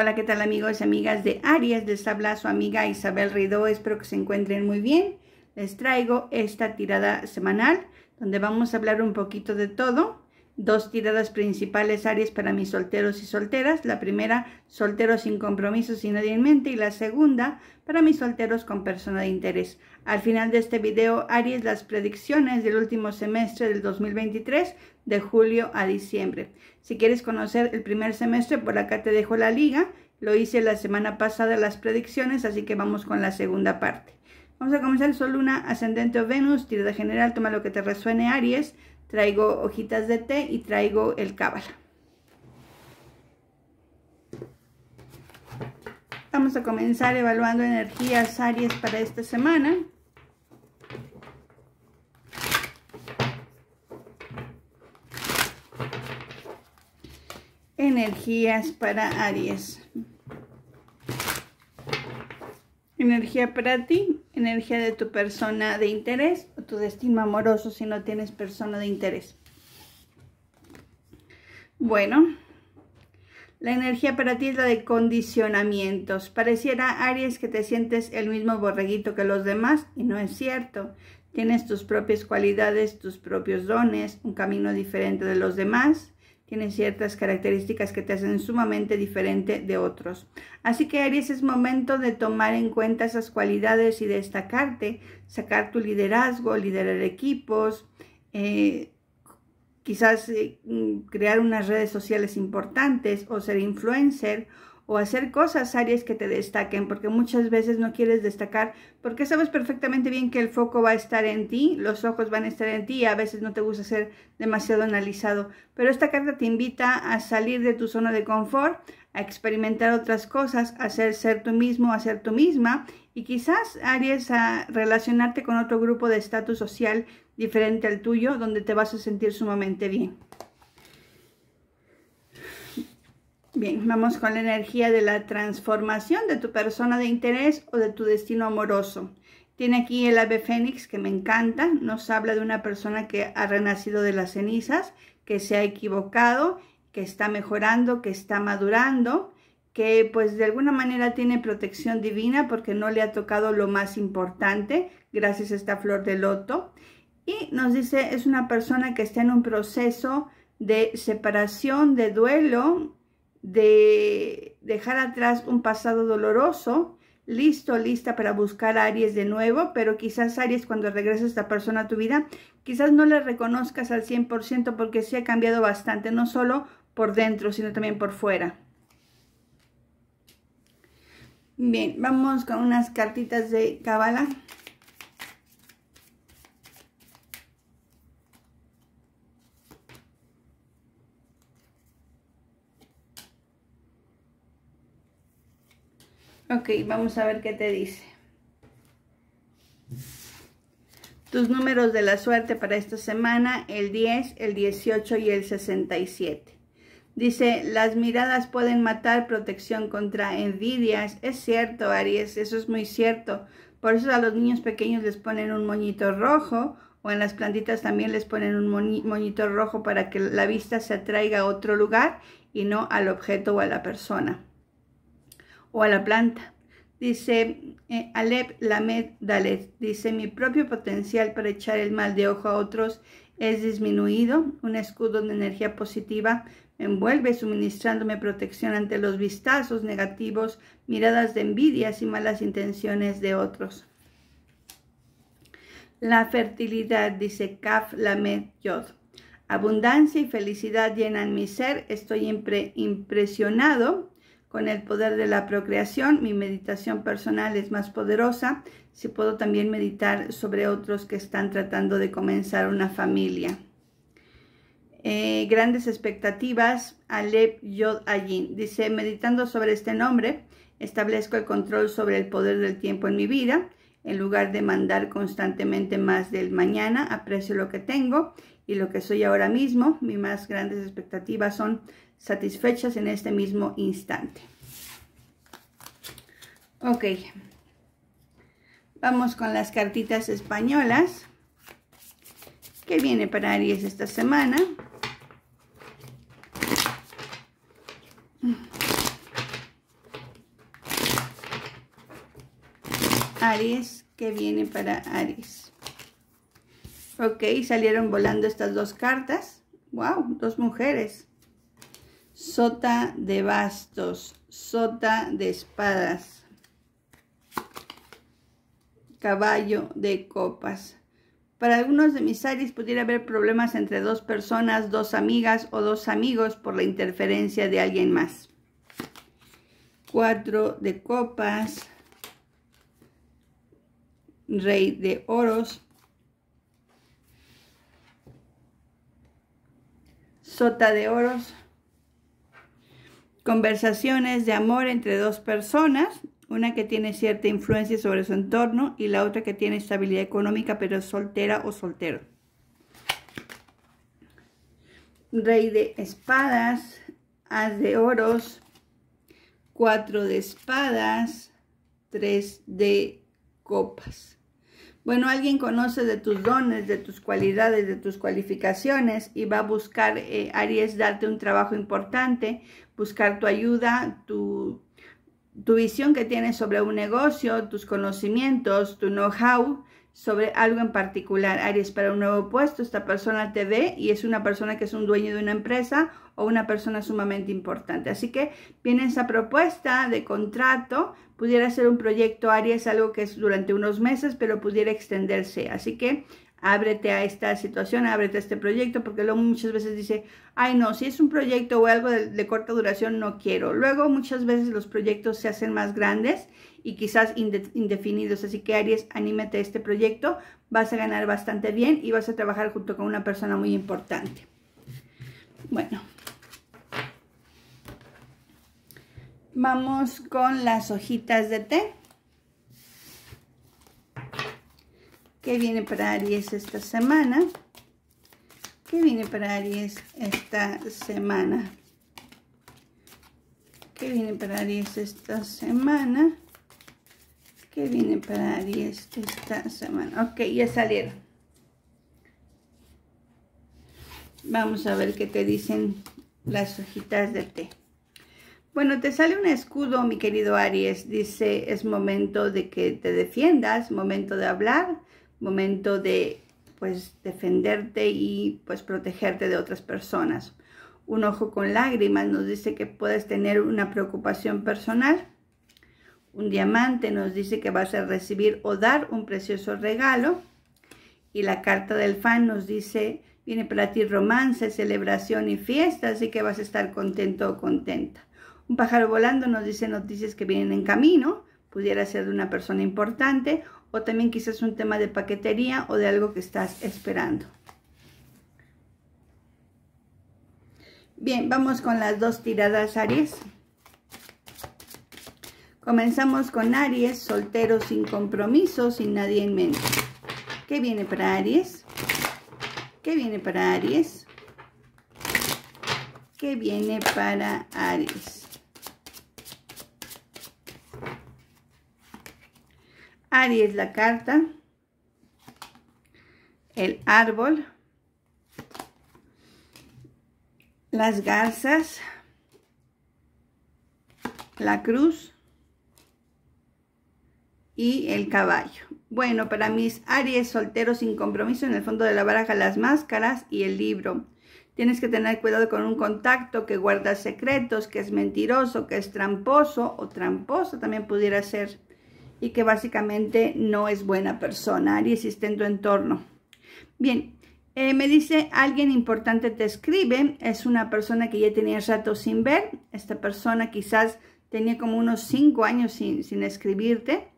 Hola, ¿qué tal amigos y amigas de Aries? Les habla su amiga Isabel Rido, espero que se encuentren muy bien. Les traigo esta tirada semanal donde vamos a hablar un poquito de todo dos tiradas principales Aries para mis solteros y solteras. La primera, solteros sin compromisos sin nadie en mente. Y la segunda, para mis solteros con persona de interés. Al final de este video, Aries, las predicciones del último semestre del 2023, de julio a diciembre. Si quieres conocer el primer semestre, por acá te dejo la liga. Lo hice la semana pasada las predicciones, así que vamos con la segunda parte. Vamos a comenzar Sol, Luna, Ascendente o Venus, tirada general, toma lo que te resuene, Aries traigo hojitas de té y traigo el cábala. Vamos a comenzar evaluando energías Aries para esta semana. Energías para Aries. Energía para ti, energía de tu persona de interés tu destino amoroso si no tienes persona de interés. Bueno, la energía para ti es la de condicionamientos. Pareciera, Aries, que te sientes el mismo borreguito que los demás y no es cierto. Tienes tus propias cualidades, tus propios dones, un camino diferente de los demás. Tiene ciertas características que te hacen sumamente diferente de otros. Así que Aries es momento de tomar en cuenta esas cualidades y destacarte, sacar tu liderazgo, liderar equipos, eh, quizás eh, mm, crear unas redes sociales importantes o ser influencer o hacer cosas, áreas que te destaquen, porque muchas veces no quieres destacar, porque sabes perfectamente bien que el foco va a estar en ti, los ojos van a estar en ti, a veces no te gusta ser demasiado analizado, pero esta carta te invita a salir de tu zona de confort, a experimentar otras cosas, a ser, tú mismo, a ser tú misma, y quizás Aries, a relacionarte con otro grupo de estatus social diferente al tuyo, donde te vas a sentir sumamente bien. Bien, vamos con la energía de la transformación de tu persona de interés o de tu destino amoroso. Tiene aquí el ave fénix que me encanta, nos habla de una persona que ha renacido de las cenizas, que se ha equivocado, que está mejorando, que está madurando, que pues de alguna manera tiene protección divina porque no le ha tocado lo más importante gracias a esta flor de loto. Y nos dice, es una persona que está en un proceso de separación, de duelo, de dejar atrás un pasado doloroso, listo, lista para buscar a Aries de nuevo, pero quizás Aries cuando regrese esta persona a tu vida, quizás no le reconozcas al 100% porque sí ha cambiado bastante, no solo por dentro, sino también por fuera. Bien, vamos con unas cartitas de Kabbalah. Ok, vamos a ver qué te dice. Tus números de la suerte para esta semana, el 10, el 18 y el 67. Dice, las miradas pueden matar protección contra envidias. Es cierto, Aries, eso es muy cierto. Por eso a los niños pequeños les ponen un moñito rojo o en las plantitas también les ponen un moñito rojo para que la vista se atraiga a otro lugar y no al objeto o a la persona a la planta. Dice eh, Alep Lamed Dalet, dice mi propio potencial para echar el mal de ojo a otros es disminuido, un escudo de energía positiva me envuelve suministrándome protección ante los vistazos negativos, miradas de envidias y malas intenciones de otros. La fertilidad, dice Kaf Lamed Yod. Abundancia y felicidad llenan mi ser, estoy impresionado con el poder de la procreación, mi meditación personal es más poderosa si puedo también meditar sobre otros que están tratando de comenzar una familia. Eh, grandes expectativas, Alep Yod Ayin. Dice, meditando sobre este nombre, establezco el control sobre el poder del tiempo en mi vida. En lugar de mandar constantemente más del mañana, aprecio lo que tengo y lo que soy ahora mismo. Mis más grandes expectativas son satisfechas en este mismo instante. Ok, vamos con las cartitas españolas. que viene para Aries esta semana? Aries, que viene para Aries? Ok, salieron volando estas dos cartas. ¡Wow! Dos mujeres sota de bastos, sota de espadas, caballo de copas. Para algunos de mis Aries pudiera haber problemas entre dos personas, dos amigas o dos amigos por la interferencia de alguien más. Cuatro de copas, rey de oros, sota de oros, Conversaciones de amor entre dos personas, una que tiene cierta influencia sobre su entorno y la otra que tiene estabilidad económica pero es soltera o soltero. Rey de espadas, as de oros, cuatro de espadas, tres de copas. Bueno, alguien conoce de tus dones, de tus cualidades, de tus cualificaciones y va a buscar, eh, Aries, darte un trabajo importante, buscar tu ayuda, tu, tu visión que tienes sobre un negocio, tus conocimientos, tu know-how, sobre algo en particular. Aries, para un nuevo puesto, esta persona te ve y es una persona que es un dueño de una empresa o una persona sumamente importante. Así que viene esa propuesta de contrato, pudiera ser un proyecto Aries, algo que es durante unos meses, pero pudiera extenderse. Así que ábrete a esta situación, ábrete a este proyecto, porque luego muchas veces dice, ay no, si es un proyecto o algo de, de corta duración, no quiero. Luego muchas veces los proyectos se hacen más grandes y quizás indefinidos. Así que Aries, anímate a este proyecto, vas a ganar bastante bien y vas a trabajar junto con una persona muy importante. Bueno, vamos con las hojitas de té. ¿Qué viene para Aries esta semana? ¿Qué viene para Aries esta semana? ¿Qué viene para Aries esta semana? ¿Qué viene para Aries esta semana. Ok, ya salieron. Vamos a ver qué te dicen las hojitas de té. Bueno, te sale un escudo, mi querido Aries. Dice, es momento de que te defiendas, momento de hablar, momento de, pues, defenderte y, pues, protegerte de otras personas. Un ojo con lágrimas nos dice que puedes tener una preocupación personal un diamante nos dice que vas a recibir o dar un precioso regalo. Y la carta del fan nos dice, viene para ti romance, celebración y fiesta, así que vas a estar contento o contenta. Un pájaro volando nos dice noticias que vienen en camino, pudiera ser de una persona importante o también quizás un tema de paquetería o de algo que estás esperando. Bien, vamos con las dos tiradas Aries. Comenzamos con Aries, soltero sin compromiso, sin nadie en mente. ¿Qué viene para Aries? ¿Qué viene para Aries? ¿Qué viene para Aries? Aries la carta, el árbol, las garzas, la cruz, y el caballo. Bueno, para mis Aries solteros sin compromiso, en el fondo de la baraja las máscaras y el libro. Tienes que tener cuidado con un contacto que guarda secretos, que es mentiroso, que es tramposo o tramposa también pudiera ser y que básicamente no es buena persona. Aries está en tu entorno. Bien, eh, me dice alguien importante te escribe, es una persona que ya tenía rato sin ver, esta persona quizás tenía como unos cinco años sin, sin escribirte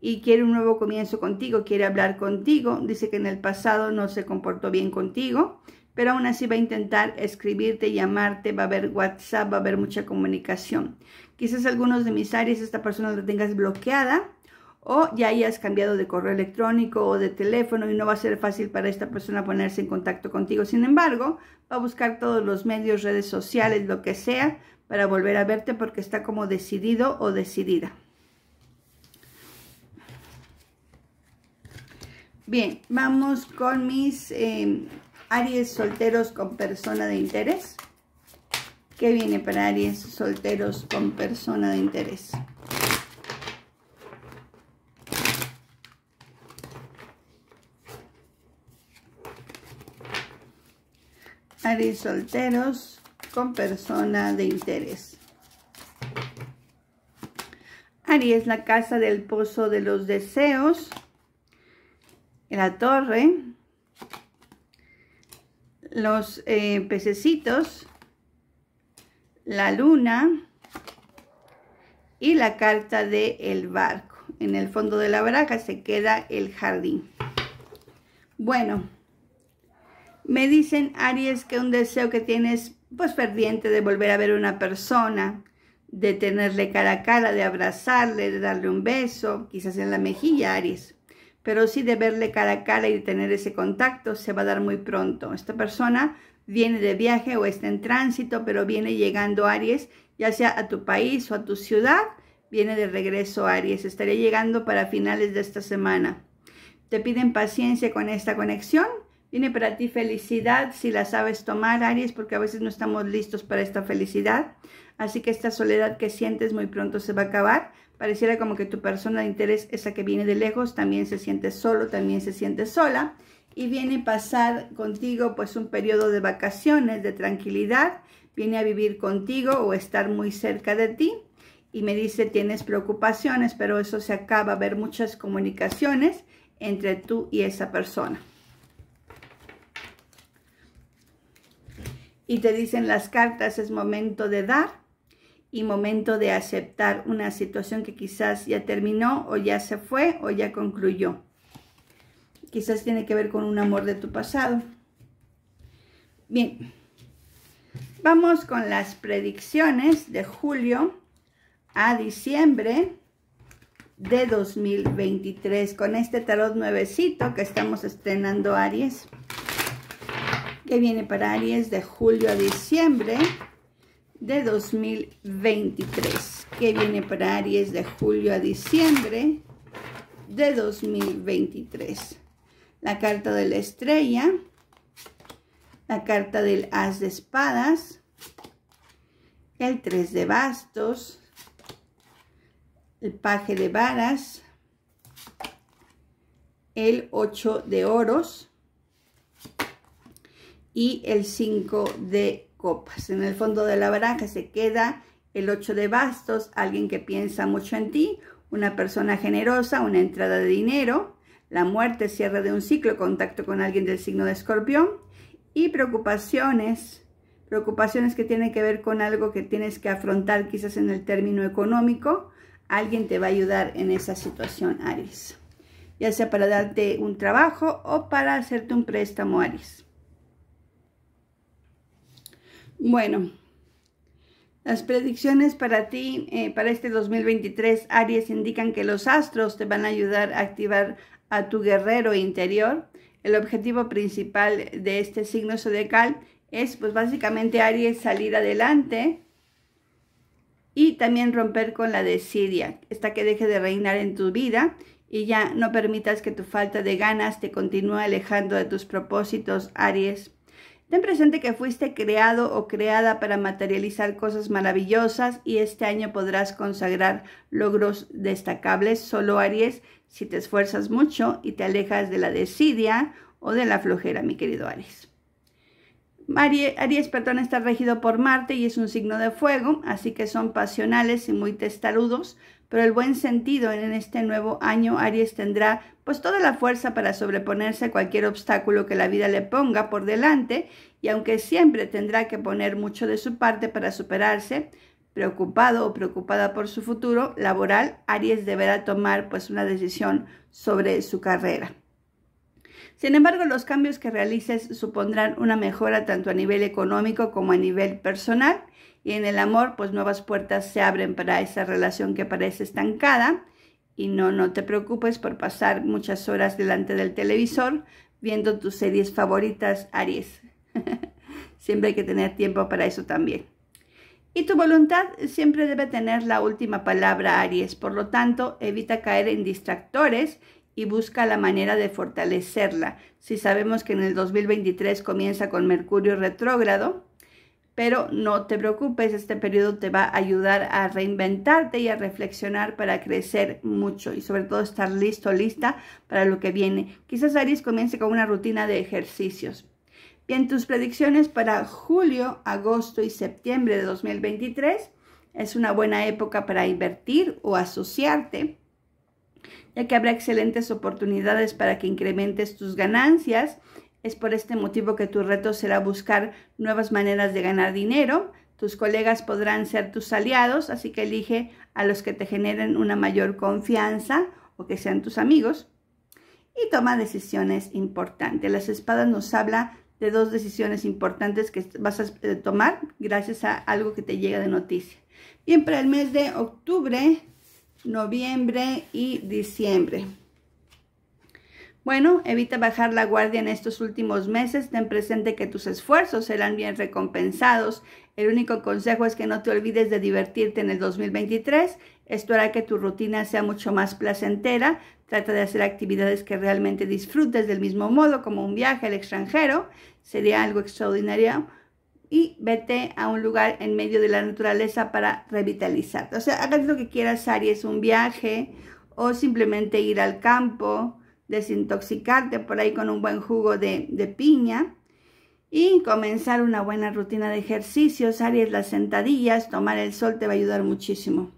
y quiere un nuevo comienzo contigo, quiere hablar contigo. Dice que en el pasado no se comportó bien contigo, pero aún así va a intentar escribirte, llamarte, va a haber WhatsApp, va a haber mucha comunicación. Quizás algunos de mis áreas esta persona la tengas bloqueada o ya hayas cambiado de correo electrónico o de teléfono y no va a ser fácil para esta persona ponerse en contacto contigo. Sin embargo, va a buscar todos los medios, redes sociales, lo que sea, para volver a verte porque está como decidido o decidida. Bien, vamos con mis em, Aries solteros con persona de interés. ¿Qué viene para Aries solteros con persona de interés? Aries solteros con persona de interés. Aries, la casa del pozo de los deseos la torre, los eh, pececitos, la luna y la carta del barco. En el fondo de la baraja se queda el jardín. Bueno, me dicen, Aries, que un deseo que tienes, pues perdiente de volver a ver a una persona, de tenerle cara a cara, de abrazarle, de darle un beso, quizás en la mejilla, Aries pero sí de verle cara a cara y de tener ese contacto se va a dar muy pronto. Esta persona viene de viaje o está en tránsito, pero viene llegando Aries, ya sea a tu país o a tu ciudad, viene de regreso Aries. Estaría llegando para finales de esta semana. Te piden paciencia con esta conexión, Viene para ti felicidad si la sabes tomar, Aries, porque a veces no estamos listos para esta felicidad. Así que esta soledad que sientes muy pronto se va a acabar. Pareciera como que tu persona de interés, esa que viene de lejos, también se siente solo, también se siente sola. Y viene a pasar contigo pues un periodo de vacaciones, de tranquilidad. Viene a vivir contigo o estar muy cerca de ti y me dice tienes preocupaciones, pero eso se acaba, ver muchas comunicaciones entre tú y esa persona. y te dicen las cartas es momento de dar y momento de aceptar una situación que quizás ya terminó o ya se fue o ya concluyó. Quizás tiene que ver con un amor de tu pasado. Bien, vamos con las predicciones de julio a diciembre de 2023 con este tarot nuevecito que estamos estrenando Aries que viene para Aries de julio a diciembre de 2023. Que viene para Aries de julio a diciembre de 2023. La carta de la estrella. La carta del as de espadas. El 3 de bastos. El paje de varas. El 8 de oros y el 5 de copas. En el fondo de la baraja se queda el 8 de bastos, alguien que piensa mucho en ti, una persona generosa, una entrada de dinero, la muerte, cierre de un ciclo, contacto con alguien del signo de escorpión y preocupaciones, preocupaciones que tienen que ver con algo que tienes que afrontar quizás en el término económico, alguien te va a ayudar en esa situación, Aries. Ya sea para darte un trabajo o para hacerte un préstamo, Aries. Bueno, las predicciones para ti, eh, para este 2023, Aries, indican que los astros te van a ayudar a activar a tu guerrero interior. El objetivo principal de este signo zodiacal es, pues básicamente, Aries salir adelante y también romper con la desidia, esta que deje de reinar en tu vida y ya no permitas que tu falta de ganas te continúe alejando de tus propósitos, Aries. Ten presente que fuiste creado o creada para materializar cosas maravillosas y este año podrás consagrar logros destacables. Solo Aries, si te esfuerzas mucho y te alejas de la desidia o de la flojera, mi querido Aries. Aries, perdón, está regido por Marte y es un signo de fuego, así que son pasionales y muy testarudos, pero el buen sentido en este nuevo año Aries tendrá pues toda la fuerza para sobreponerse a cualquier obstáculo que la vida le ponga por delante y aunque siempre tendrá que poner mucho de su parte para superarse, preocupado o preocupada por su futuro laboral, Aries deberá tomar pues una decisión sobre su carrera. Sin embargo, los cambios que realices supondrán una mejora tanto a nivel económico como a nivel personal y en el amor pues nuevas puertas se abren para esa relación que parece estancada y no, no te preocupes por pasar muchas horas delante del televisor viendo tus series favoritas, Aries. siempre hay que tener tiempo para eso también. Y tu voluntad siempre debe tener la última palabra, Aries. Por lo tanto, evita caer en distractores y busca la manera de fortalecerla. Si sabemos que en el 2023 comienza con Mercurio retrógrado, pero no te preocupes, este periodo te va a ayudar a reinventarte y a reflexionar para crecer mucho y sobre todo estar listo, lista para lo que viene. Quizás Aries comience con una rutina de ejercicios. Bien, tus predicciones para julio, agosto y septiembre de 2023 es una buena época para invertir o asociarte, ya que habrá excelentes oportunidades para que incrementes tus ganancias es por este motivo que tu reto será buscar nuevas maneras de ganar dinero. Tus colegas podrán ser tus aliados, así que elige a los que te generen una mayor confianza o que sean tus amigos. Y toma decisiones importantes. Las espadas nos habla de dos decisiones importantes que vas a eh, tomar gracias a algo que te llega de noticia. Bien, para el mes de octubre, noviembre y diciembre. Bueno, evita bajar la guardia en estos últimos meses, ten presente que tus esfuerzos serán bien recompensados. El único consejo es que no te olvides de divertirte en el 2023. Esto hará que tu rutina sea mucho más placentera. Trata de hacer actividades que realmente disfrutes del mismo modo, como un viaje al extranjero. Sería algo extraordinario y vete a un lugar en medio de la naturaleza para revitalizarte. O sea, hagas lo que quieras, Aries, un viaje o simplemente ir al campo desintoxicarte por ahí con un buen jugo de, piña y comenzar una buena rutina de ejercicios, Aries, las sentadillas, tomar el sol te va a ayudar muchísimo.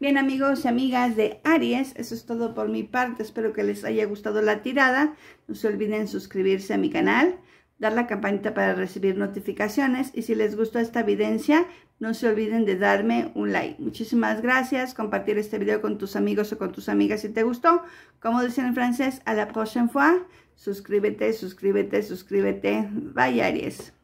Bien amigos y amigas de Aries, eso es todo por mi parte, espero que les haya gustado la tirada, no se olviden suscribirse a mi canal, dar la campanita para recibir notificaciones y si les gustó esta evidencia no se olviden de darme un like. Muchísimas gracias. Compartir este video con tus amigos o con tus amigas si te gustó. Como dicen en francés, a la prochaine fois. Suscríbete, suscríbete, suscríbete. Bye, Aries.